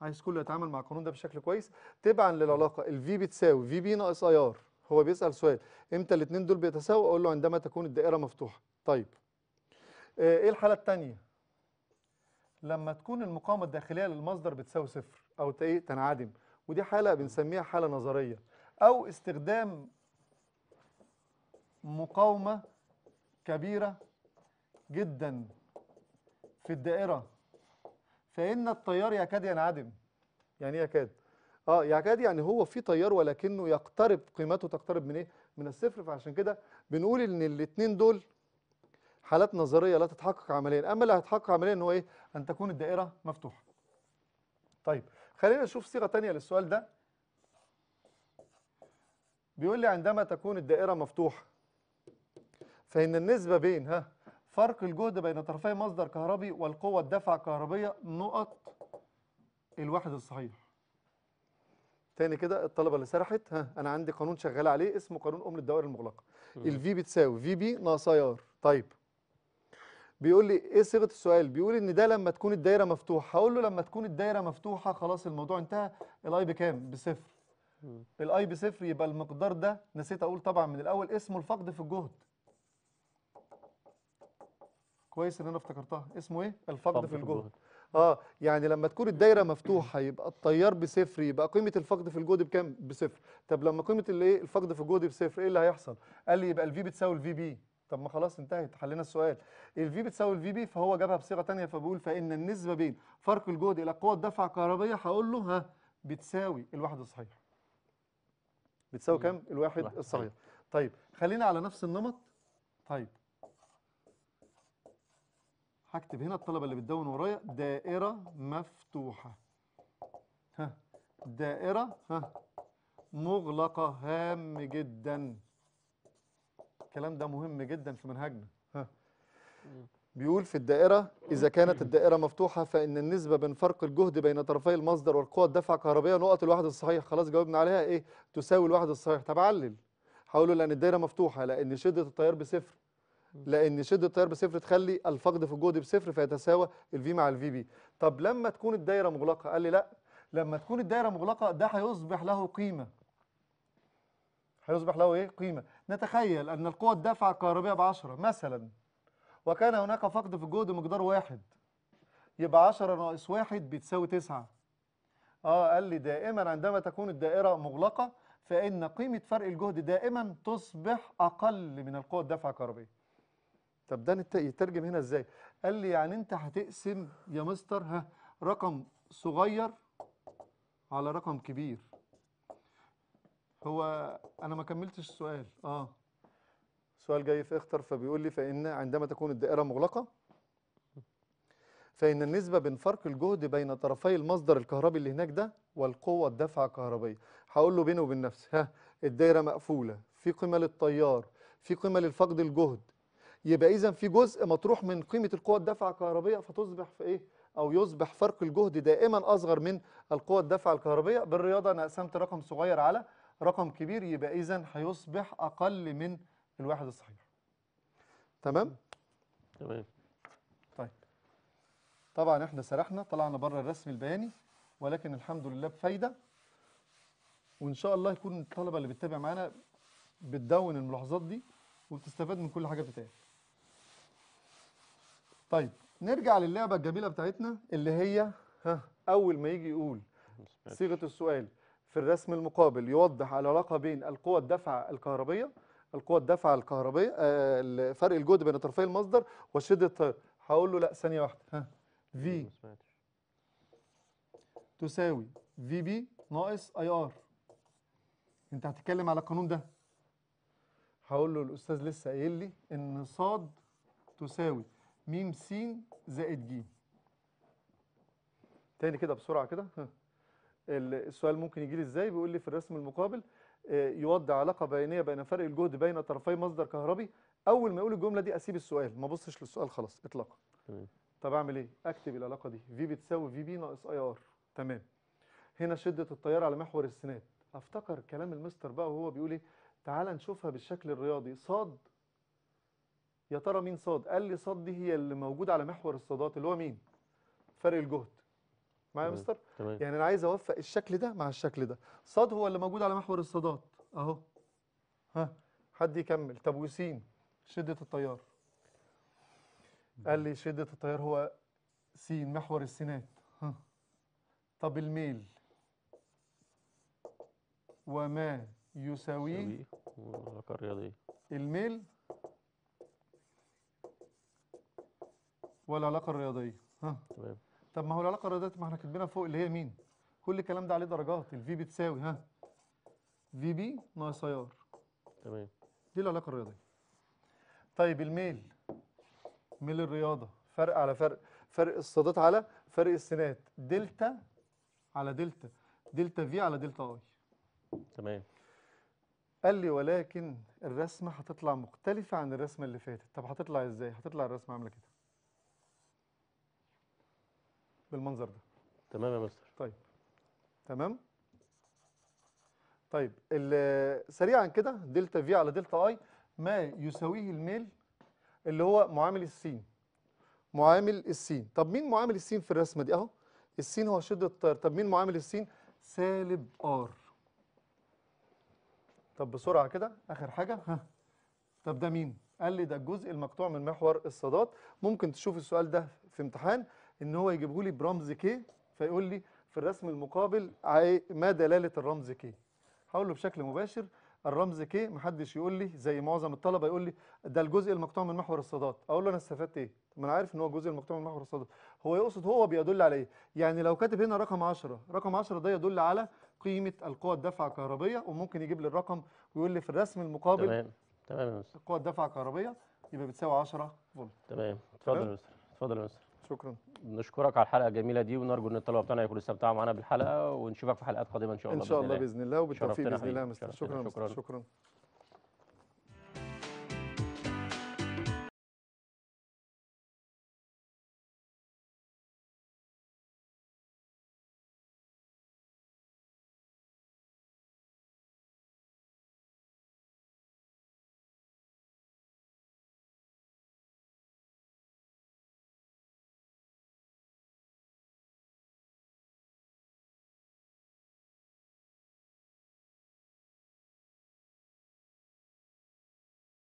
عايز كله يتعامل مع القانون ده بشكل كويس تبعا للعلاقه الفي بتساوي في بي ناقص اي ار هو بيسال سؤال امتى الاثنين دول بيتساووا اقول له عندما تكون الدائره مفتوحه طيب آه، ايه الحاله الثانيه لما تكون المقاومه الداخليه للمصدر بتساوي صفر او تنعدم ودي حاله بنسميها حاله نظريه او استخدام مقاومه كبيره جدا في الدائره فان التيار يكاد ينعدم يعني ايه يكاد اه يكاد يعني هو في تيار ولكنه يقترب قيمته تقترب من ايه من الصفر فعشان كده بنقول ان الاثنين دول حالات نظريه لا تتحقق عمليا اما اللي هيتحقق عمليا هو ايه ان تكون الدائره مفتوحه طيب خلينا نشوف صيغه ثانيه للسؤال ده بيقول لي عندما تكون الدائره مفتوحه فان النسبه بين ها فرق الجهد بين طرفي مصدر كهربي والقوه الدفع الكهربيه نقط الواحد الصحيح تاني كده الطلبه اللي سرحت ها انا عندي قانون شغال عليه اسمه قانون أم للدوائر المغلقه الفي بتساوي في بي ناقص اي ار طيب بيقول لي ايه صيغه السؤال بيقول ان ده لما تكون الدايره مفتوحه هقول له لما تكون الدايره مفتوحه خلاص الموضوع انتهى الاي بكام بصفر الاي بصفر يبقى المقدار ده نسيت اقول طبعا من الاول اسمه الفقد في الجهد كويس ان انا افتكرتها اسمه ايه الفقد في الجهد. اه يعني لما تكون الدايره مفتوحه يبقى التيار بصفر يبقى قيمه الفقد في الجهد بكام بصفر طب لما قيمه الايه الفقد في الجهد بصفر ايه اللي هيحصل قال لي يبقى الفي بتساوي الفي بي طب ما خلاص انتهت حلينا السؤال الفي بتساوي الفي بي فهو جابها بصيغه ثانيه فبيقول فان النسبه بين فرق الجهد الى قوه الدفع الكهربائيه هقول له ها بتساوي الواحد الصحيح بتساوي كام الواحد الصغير طيب خلينا على نفس النمط طيب هكتب هنا الطلبه اللي بتدون ورايا دائره مفتوحه ها دائره ها مغلقه هام جدا الكلام ده مهم جدا في منهجنا ها. بيقول في الدائرة إذا كانت الدائرة مفتوحة فإن النسبة بين فرق الجهد بين طرفي المصدر والقوة الدفع الكهربية نقط الواحد الصحيح خلاص جاوبنا عليها إيه تساوي الواحد الصحيح طب علل هقول له لأن الدائرة مفتوحة لأن شدة التيار بصفر لأن شدة التيار بصفر تخلي الفقد في الجهد بصفر فيتساوى الفي مع الفي بي طب لما تكون الدائرة مغلقة قال لي لا لما تكون الدائرة مغلقة ده هيصبح له قيمة هيصبح له ايه قيمه نتخيل ان القوه الدافعه الكهربية ب 10 مثلا وكان هناك فقد في الجهد مقدار واحد يبقى 10 ناقص واحد بتساوي 9 اه قال لي دائما عندما تكون الدائره مغلقه فان قيمه فرق الجهد دائما تصبح اقل من القوه الدافعه الكهربية. طب ده يترجم هنا ازاي قال لي يعني انت هتقسم يا مستر ها رقم صغير على رقم كبير هو انا ما كملتش السؤال اه سؤال جاي في اختر فبيقول لي فان عندما تكون الدائره مغلقه فان النسبه بين فرق الجهد بين طرفي المصدر الكهربي اللي هناك ده والقوه الدافعه الكهربيه هقول له بينه وبين نفسي ها الدائره مقفوله في قيمه للتيار في قيمه للفقد الجهد يبقى اذا في جزء مطروح من قيمه القوه الدافعه الكهربيه فتصبح في ايه او يصبح فرق الجهد دائما اصغر من القوه الدافعه الكهربيه بالرياضه انا قسمت رقم صغير على رقم كبير يبقى إذا هيصبح أقل من الواحد الصحيح تمام؟ تمام طيب طبعا احنا سرحنا طلعنا بره الرسم البياني ولكن الحمد لله بفايدة وإن شاء الله يكون الطلبة اللي بتتابع معانا بتدون الملاحظات دي وبتستفاد من كل حاجة بتتقال طيب نرجع للعبة الجميلة بتاعتنا اللي هي ها أول ما يجي يقول صيغة السؤال في الرسم المقابل يوضح العلاقه بين القوى الدفع الكهربيه القوى الدفع الكهربيه آه، فرق الجهد بين طرفي المصدر وشده التيار هقول له لا ثانيه واحده ها في تساوي في بي ناقص اي ار انت هتتكلم على القانون ده هقول له الاستاذ لسه قايل لي ان ص تساوي م س زائد ج تاني كده بسرعه كده ها السؤال ممكن يجي لي ازاي بيقول لي في الرسم المقابل آه، يوضع علاقه بينيه بين فرق الجهد بين طرفي مصدر كهربي اول ما يقول الجمله دي اسيب السؤال ما ابصش للسؤال خلاص اطلاقا طب اعمل ايه اكتب العلاقه دي في بتساوي في بي ناقص اي ار تمام هنا شده التيار على محور السناد افتكر كلام المستر بقى وهو بيقول ايه تعال نشوفها بالشكل الرياضي صاد يا ترى مين صاد قال لي صاد دي هي اللي موجوده على محور الصادات اللي هو مين فرق الجهد معايا يا مستر تمام. يعني انا عايز اوفق الشكل ده مع الشكل ده صاد هو اللي موجود على محور الصادات اهو ها حد يكمل طب وسين شده التيار قال لي شده التيار هو س محور السينات ها طب الميل وما يساويه والحركه الرياضيه الميل والعلاقه الرياضيه ها تمام طب ما هو العلاقه الرياضيه ما احنا كاتبينها فوق اللي هي مين كل الكلام ده عليه درجات الفي بتساوي ها في بي ناقص اي ار تمام دي العلاقه الرياضيه طيب الميل ميل الرياضه فرق على فرق فرق الصادات على فرق السنات دلتا على دلتا دلتا في على دلتا اي تمام قال لي ولكن الرسمه هتطلع مختلفه عن الرسمه اللي فاتت طب هتطلع ازاي هتطلع الرسمه عامله كده بالمنظر ده تمام يا مستر طيب تمام طيب سريعا كده دلتا في على دلتا اي ما يساويه الميل اللي هو معامل السين معامل السين طب مين معامل السين في الرسمه دي اهو السين هو شده التيار طب مين معامل السين سالب ار طب بسرعه كده اخر حاجه ها طب ده مين قال لي ده الجزء المقطوع من محور الصادات ممكن تشوف السؤال ده في امتحان ان هو يجيبه لي برمز كي فيقول لي في الرسم المقابل ما دلاله الرمز كي هقول له بشكل مباشر الرمز كي محدش يقول لي زي معظم الطلبه يقول لي ده الجزء المقطوع من محور الصادات اقول له انا استفدت ايه ما انا عارف ان هو الجزء المقطوع من محور الصادات هو يقصد هو بيدل على ايه يعني لو كاتب هنا رقم 10 رقم 10 ده يدل على قيمه القوى الدافعه الكهربيه وممكن يجيب لي الرقم ويقول لي في الرسم المقابل تمام تمام يا مستر القوى الدافعه الكهربيه يبقى بتساوي 10 فولت تمام اتفضل يا مستر اتفضل يا مستر شكرا نشكرك على الحلقه الجميله دي ونرجو ان الطلبه بتاعنا يكونوا استمتعوا معانا بالحلقه ونشوفك في حلقات قادمه ان شاء الله ان شاء الله باذن الله وبالتوفيق باذن الله مستر شكرا شكرا, شكرا. شكرا.